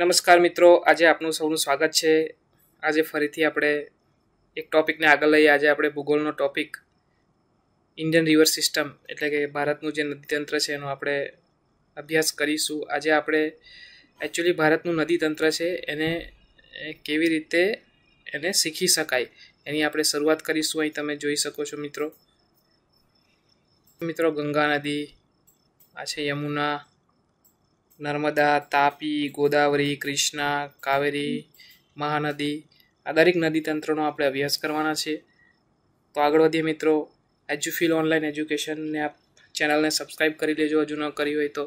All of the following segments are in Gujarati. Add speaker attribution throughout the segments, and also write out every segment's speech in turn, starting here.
Speaker 1: નમસ્કાર મિત્રો આજે આપનું સૌનું સ્વાગત છે આજે ફરીથી આપણે એક ટોપિકને આગળ લઈએ આજે આપણે ભૂગોળનો ટોપિક ઇન્ડિયન રિવર સિસ્ટમ એટલે કે ભારતનું જે નદીતંત્ર છે એનો આપણે અભ્યાસ કરીશું આજે આપણે એકચ્યુઅલી ભારતનું નદીતંત્ર છે એને કેવી રીતે એને શીખી શકાય એની આપણે શરૂઆત કરીશું અહીં તમે જોઈ શકો છો મિત્રો મિત્રો ગંગા નદી આ છે યમુના નર્મદા તાપી ગોદાવરી કૃષ્ણા કાવેરી મહાનદી આ દરેક નદી તંત્રનો આપણે અભ્યાસ કરવાના છે તો આગળ વધીએ મિત્રો એજ્યુફીલ ઓનલાઈન એજ્યુકેશનને આપ ચેનલને સબસ્ક્રાઈબ કરી લેજો હજુ ન કરી હોય તો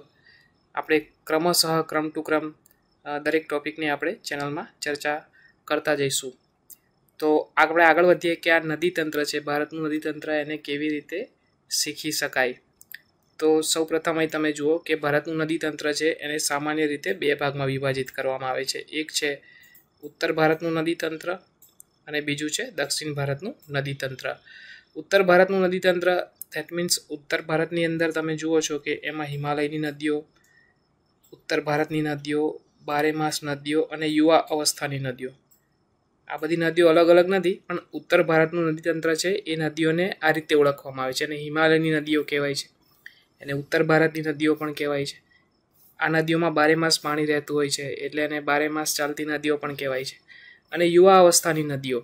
Speaker 1: આપણે ક્રમશઃ ક્રમ ટુ ક્રમ દરેક ટોપિકની આપણે ચેનલમાં ચર્ચા કરતા જઈશું તો આપણે આગળ વધીએ કે આ નદીતંત્ર છે ભારતનું નદીતંત્ર એને કેવી રીતે શીખી શકાય તો સૌપ્રથમ અહીં તમે જુઓ કે ભારતનું નદીતંત્ર છે એને સામાન્ય રીતે બે ભાગમાં વિભાજિત કરવામાં આવે છે એક છે ઉત્તર ભારતનું નદીતંત્ર અને બીજું છે દક્ષિણ ભારતનું નદીતંત્ર ઉત્તર ભારતનું નદીતંત્ર ધેટ મીન્સ ઉત્તર ભારતની અંદર તમે જુઓ છો કે એમાં હિમાલયની નદીઓ ઉત્તર ભારતની નદીઓ બારેમાસ નદીઓ અને યુવા અવસ્થાની નદીઓ આ બધી નદીઓ અલગ અલગ નથી પણ ઉત્તર ભારતનું નદીતંત્ર છે એ નદીઓને આ રીતે ઓળખવામાં આવે છે અને હિમાલયની નદીઓ કહેવાય છે એને ઉત્તર ભારતની નદીઓ પણ કહેવાય છે આ નદીઓમાં બારેમાસ પાણી રહેતું હોય છે એટલે એને બારેમાસ ચાલતી નદીઓ પણ કહેવાય છે અને યુવા અવસ્થાની નદીઓ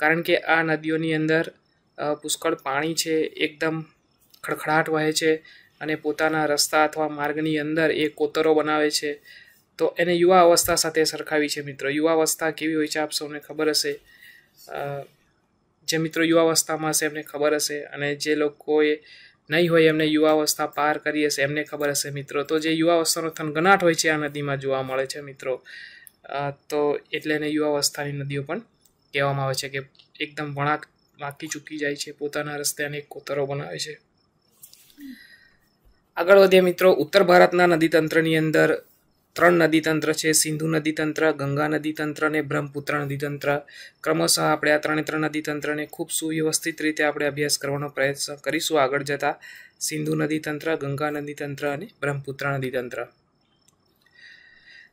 Speaker 1: કારણ કે આ નદીઓની અંદર પુષ્કળ પાણી છે એકદમ ખડખડાટ વહે છે અને પોતાના રસ્તા અથવા માર્ગની અંદર એ કોતરો બનાવે છે તો એને યુવા અવસ્થા સાથે સરખાવી છે મિત્રો યુવા અવસ્થા કેવી હોય છે આપ સૌને ખબર હશે જે મિત્રો યુવા અવસ્થામાં હશે એમને ખબર હશે અને જે લોકોએ નહીં હોય એમને યુવાવસ્થા પાર કરી હશે એમને ખબર હશે મિત્રો તો જે યુવાવસ્થાનો થનગનાટ હોય છે આ નદીમાં જોવા મળે છે મિત્રો તો એટલે એને યુવાવસ્થાની નદીઓ પણ કહેવામાં આવે છે કે એકદમ વણાક વાંકી ચૂકી જાય છે પોતાના રસ્તે અનેક કોતરો બનાવે છે આગળ વધીએ મિત્રો ઉત્તર ભારતના નદીતંત્રની અંદર ત્રણ નદીતંત્ર છે સિંધુ નદીતંત્ર ગંગા નદીતંત્ર અને બ્રહ્મપુત્ર નદીતંત્ર ક્રમશઃ આપણે આ ત્રણે ત્રણ નદીતંત્રને ખૂબ સુવ્યવસ્થિત રીતે આપણે અભ્યાસ કરવાનો પ્રયત્ન કરીશું આગળ જતાં સિંધુ નદીતંત્ર ગંગા નદીતંત્ર અને બ્રહ્મપુત્ર નદીતંત્ર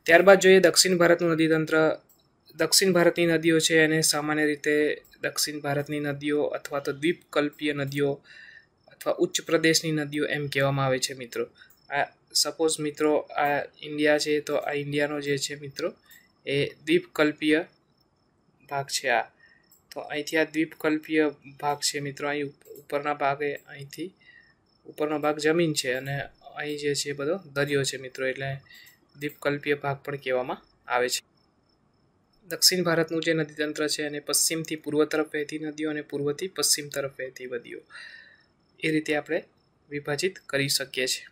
Speaker 1: ત્યારબાદ જોઈએ દક્ષિણ ભારતનું નદીતંત્ર દક્ષિણ ભારતની નદીઓ છે એને સામાન્ય રીતે દક્ષિણ ભારતની નદીઓ અથવા તો દ્વીપકલ્પીય નદીઓ અથવા ઉચ્ચ પ્રદેશની નદીઓ એમ કહેવામાં આવે છે મિત્રો આ સપોઝ મિત્રો આ ઇન્ડિયા છે તો આ ઇન્ડિયાનો જે છે મિત્રો એ દ્વીપકલ્પીય ભાગ છે આ તો અહીંથી આ દ્વીપકલ્પીય ભાગ છે મિત્રો અહીં ઉપરના ભાગે અહીંથી ઉપરનો ભાગ જમીન છે અને અહીં જે છે બધો દરિયો છે મિત્રો એટલે દ્વીપકલ્પીય ભાગ પણ કહેવામાં આવે છે દક્ષિણ ભારતનું જે નદીતંત્ર છે અને પશ્ચિમથી પૂર્વ તરફ વહેતી નદીઓ અને પૂર્વથી પશ્ચિમ તરફ વહેતી નદીઓ એ રીતે આપણે વિભાજિત કરી શકીએ છીએ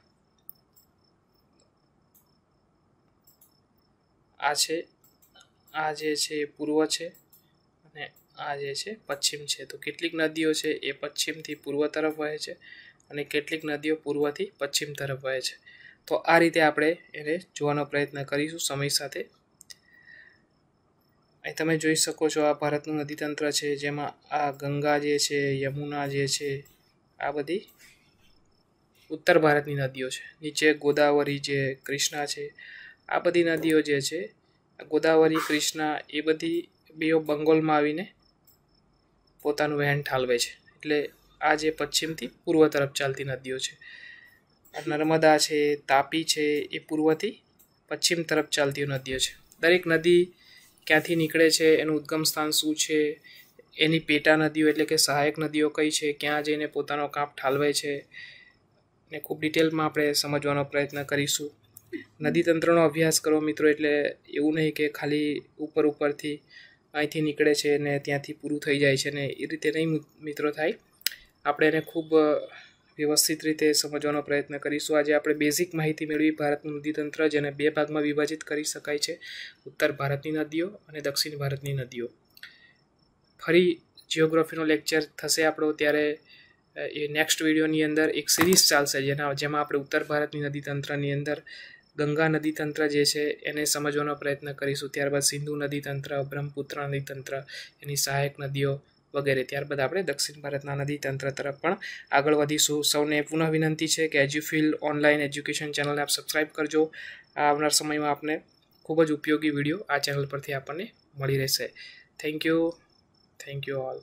Speaker 1: આ છે આ જે છે એ પૂર્વ છે અને આ જે છે પશ્ચિમ છે તો કેટલીક નદીઓ છે એ પશ્ચિમથી પૂર્વ તરફ વહે છે અને કેટલીક નદીઓ પૂર્વથી પશ્ચિમ તરફ વહે છે તો આ રીતે આપણે એને જોવાનો પ્રયત્ન કરીશું સમય સાથે અહીં તમે જોઈ શકો છો આ ભારતનું નદીતંત્ર છે જેમાં આ ગંગા જે છે યમુના જે છે આ બધી ઉત્તર ભારતની નદીઓ છે નીચે ગોદાવરી છે કૃષ્ણા છે આ બધી નદીઓ જે છે ગોદાવરી કૃષ્ણા એ બધી બેઓ બંગોલમાં આવીને પોતાનું વહેણ ઠાલવે છે એટલે આ જે પશ્ચિમથી પૂર્વ તરફ ચાલતી નદીઓ છે નર્મદા છે તાપી છે એ પૂર્વથી પશ્ચિમ તરફ ચાલતી નદીઓ છે દરેક નદી ક્યાંથી નીકળે છે એનું ઉદ્ગમ સ્થાન શું છે એની પેટા નદીઓ એટલે કે સહાયક નદીઓ કઈ છે ક્યાં જઈને પોતાનો કાપ ઠાલવે છે ને ખૂબ ડિટેલમાં આપણે સમજવાનો પ્રયત્ન કરીશું નદી તંત્રનો અભ્યાસ કરો મિત્રો એટલે એવું નહીં કે ખાલી ઉપર ઉપરથી અહીંથી નીકળે છે ને ત્યાંથી પૂરું થઈ જાય છે ને એ રીતે નહીં મિત્રો થાય આપણે એને ખૂબ વ્યવસ્થિત રીતે સમજવાનો પ્રયત્ન કરીશું આજે આપણે બેઝિક માહિતી મેળવી ભારતનું નદીતંત્ર જેને બે ભાગમાં વિભાજિત કરી શકાય છે ઉત્તર ભારતની નદીઓ અને દક્ષિણ ભારતની નદીઓ ફરી જિયોગ્રાફીનો લેક્ચર થશે આપણો ત્યારે એ નેક્સ્ટ વિડીયોની અંદર એક સિરીઝ ચાલશે જેના જેમાં આપણે ઉત્તર ભારતની નદીતંત્રની અંદર ગંગા નદી તંત્ર જે છે એને સમજવાનો પ્રયત્ન કરીશું ત્યારબાદ સિંધુ નદી તંત્ર બ્રહ્મપુત્ર નદી તંત્ર એની સહાયક નદીઓ વગેરે ત્યારબાદ આપણે દક્ષિણ ભારતના નદી તંત્ર તરફ પણ આગળ વધીશું સૌને પુનઃ વિનંતી છે કે એજ્યુફિલ ઓનલાઈન એજ્યુકેશન ચેનલને આપ સબસ્ક્રાઈબ કરજો આવનાર સમયમાં આપને ખૂબ જ ઉપયોગી વિડીયો આ ચેનલ પરથી આપણને મળી રહેશે thank you thank you all